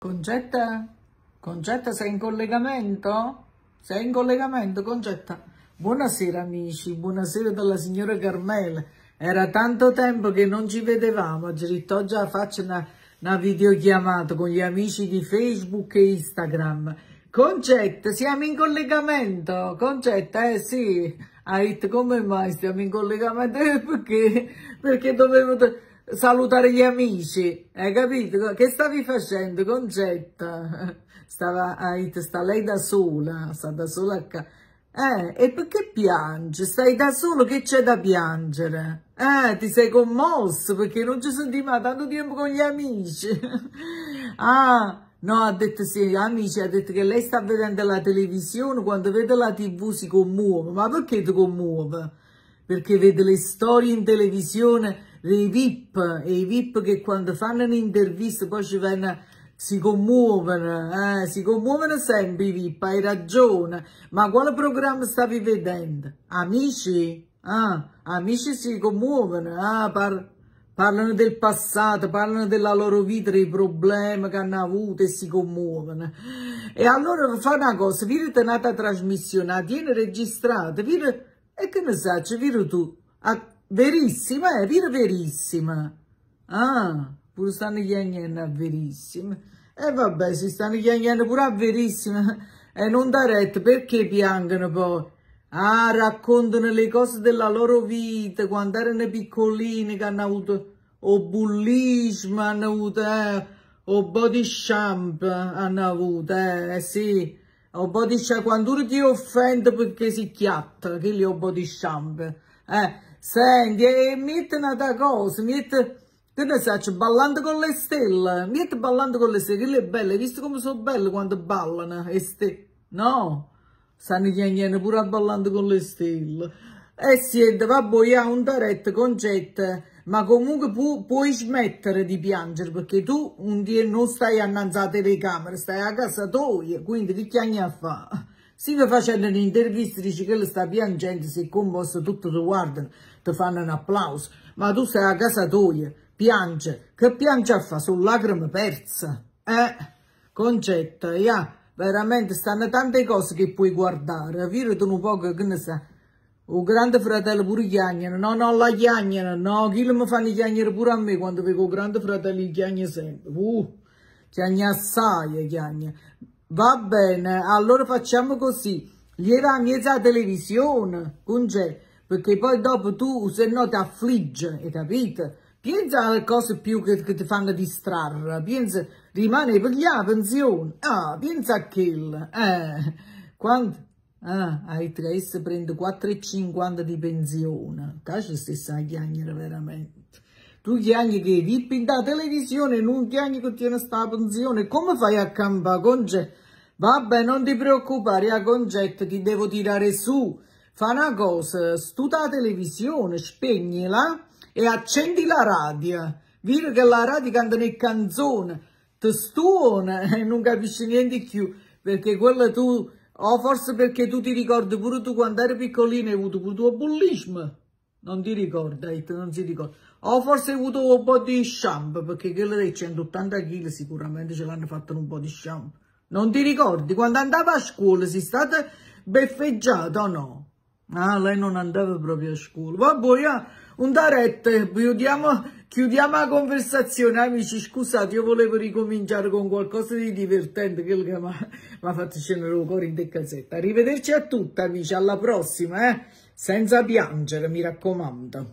Concetta? Concetta sei in collegamento? Sei in collegamento Concetta? Buonasera amici, buonasera dalla signora Carmela. Era tanto tempo che non ci vedevamo, diritto già faccio una, una videochiamata con gli amici di Facebook e Instagram. Concetta, siamo in collegamento? Concetta, eh sì. Ha detto come mai stiamo in collegamento? Perché? Perché dovevo salutare gli amici, hai capito? Che stavi facendo, Concetta? Stava a sta lei da sola, sta da sola a casa. Eh, e perché piange? Stai da solo, che c'è da piangere? Eh, ti sei commosso perché non ci senti mai tanto tempo con gli amici. ah, no, ha detto sì, gli amici, ha detto che lei sta vedendo la televisione, quando vede la tv si commuove. Ma perché ti commuove? Perché vede le storie in televisione i VIP, e i VIP che quando fanno un'intervista poi ci vengono si commuovono, eh, si commuovono sempre i VIP, hai ragione, ma quale programma stavi vedendo? Amici? Ah, amici si commuovono, ah, par parlano del passato, parlano della loro vita, dei problemi che hanno avuto e si commuovono. E allora fa una cosa, vieni tenata trasmissione, viene registrata, vieni, e che ne sai, vieni tu, a verissima, è bir verissima. Ah, pure stanno chiangendo a verissima. E eh, vabbè, si stanno chiangendo pure a verissima. E non da retta, perché piangono poi? Ah, raccontano le cose della loro vita, quando erano piccolini, che hanno avuto o bullismo, hanno avuto, eh, o body shamp, hanno avuto, eh, eh sì. O body shamp, quando uno ti offende perché si chiatta, che li ho body shamp, eh. Senti, e metti una cosa, metti... Che ne sai, ballando con le stelle, metti ballando con le stelle, che belle, visto come sono belle quando ballano, e ste... No, sanno che chiagnene pure ballando con le stelle. Eh e siete, vabbè, io ho un diretto concetto, ma comunque pu puoi smettere di piangere, perché tu un dia non stai annanzate le camere, stai a casa tua, quindi che chiagni a fare? Stiamo facendo un'intervista, dici che sta piangendo, si commosso, tutto ti guardano, ti fanno un applauso, ma tu sei a casa tua, piange, che piange a fa? Sono lacrime perse, eh? concetta yeah. veramente stanno tante cose che puoi guardare, virati un po' che ne sa. Un grande fratello pure chiagnano, no, no, la chiagnano, no, chi mi fanno chiagnare pure a me quando vedo un grande fratello chiagna sempre, uh, chiagna assai, chiagna. Va bene, allora facciamo così. Lieva mezza televisione, congè, perché poi dopo tu se no ti affligge, hai capito? Pensa alle cose più che, che ti fanno distrarre, pensa, rimane per gli la pensione, ah, pensa a quello, eh, quando... Ah, ai 3 prendo 4,50 di pensione, caso stessa a chiagnere veramente tu chianghi che dippi da televisione, non chianghi che tiene sta pensione, come fai a campare con gente? Vabbè, non ti preoccupare, a concetto ti devo tirare su. Fa una cosa, studia la televisione, spegnila e accendi la radio. Vedi che la radio canta le canzoni, ti stuona e non capisci niente più, perché quella tu, o forse perché tu ti ricordi pure tu quando eri piccolino hai avuto il tuo bullismo. Non ti ricorda, non si ricorda. Ho forse avuto un po' di shampoo, perché quelle dei 180 kg sicuramente ce l'hanno fatto un po' di shampoo. Non ti ricordi? Quando andava a scuola si è stata beffeggiata o no? Ah, lei non andava proprio a scuola. Vabbè, io un direct, chiudiamo, chiudiamo la conversazione, amici, scusate, io volevo ricominciare con qualcosa di divertente quello che mi ha fatto scendere un cuore in te deccasetta. Arrivederci a tutti, amici, alla prossima, eh? senza piangere, mi raccomando.